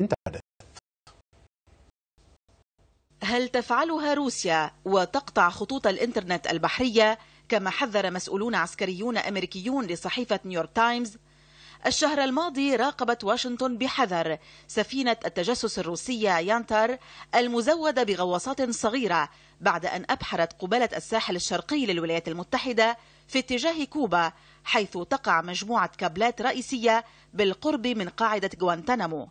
انتهت هل تفعلها روسيا وتقطع خطوط الإنترنت البحرية كما حذر مسؤولون عسكريون أمريكيون لصحيفة نيويورك تايمز؟ الشهر الماضي راقبت واشنطن بحذر سفينة التجسس الروسية يانتر المزودة بغواصات صغيرة بعد أن أبحرت قبالة الساحل الشرقي للولايات المتحدة في اتجاه كوبا حيث تقع مجموعة كابلات رئيسية بالقرب من قاعدة غوانتانامو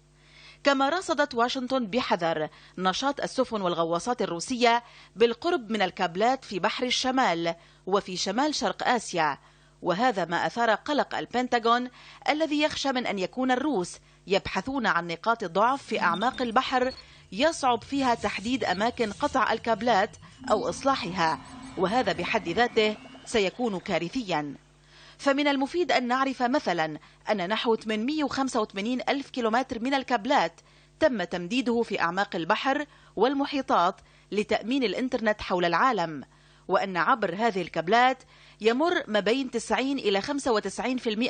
كما رصدت واشنطن بحذر نشاط السفن والغواصات الروسية بالقرب من الكابلات في بحر الشمال وفي شمال شرق آسيا وهذا ما أثار قلق البنتاغون الذي يخشى من أن يكون الروس يبحثون عن نقاط ضعف في أعماق البحر يصعب فيها تحديد أماكن قطع الكابلات أو إصلاحها وهذا بحد ذاته سيكون كارثيا فمن المفيد أن نعرف مثلا أن نحو 885 ألف كيلومتر من الكابلات تم تمديده في أعماق البحر والمحيطات لتأمين الإنترنت حول العالم وأن عبر هذه الكابلات يمر ما بين 90 إلى 95%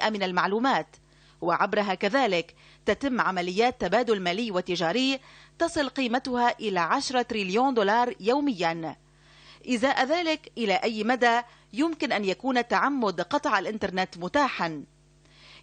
من المعلومات وعبرها كذلك تتم عمليات تبادل مالي وتجاري تصل قيمتها إلى 10 تريليون دولار يومياً إزاء ذلك إلى أي مدى يمكن أن يكون تعمد قطع الإنترنت متاحا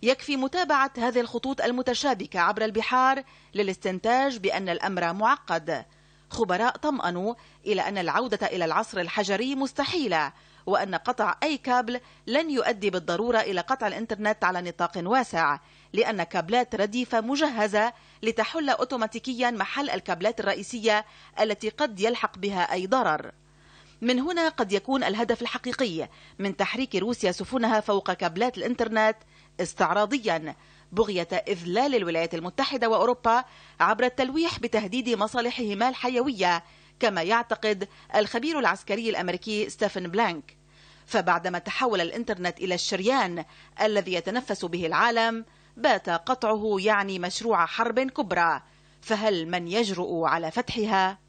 يكفي متابعة هذه الخطوط المتشابكة عبر البحار للاستنتاج بأن الأمر معقد خبراء طمأنوا إلى أن العودة إلى العصر الحجري مستحيلة وأن قطع أي كابل لن يؤدي بالضرورة إلى قطع الإنترنت على نطاق واسع لأن كابلات رديفة مجهزة لتحل أوتوماتيكيا محل الكابلات الرئيسية التي قد يلحق بها أي ضرر من هنا قد يكون الهدف الحقيقي من تحريك روسيا سفنها فوق كابلات الإنترنت استعراضيا بغية إذلال الولايات المتحدة وأوروبا عبر التلويح بتهديد مصالحهما الحيوية كما يعتقد الخبير العسكري الأمريكي ستيفن بلانك فبعدما تحول الإنترنت إلى الشريان الذي يتنفس به العالم بات قطعه يعني مشروع حرب كبرى فهل من يجرؤ على فتحها؟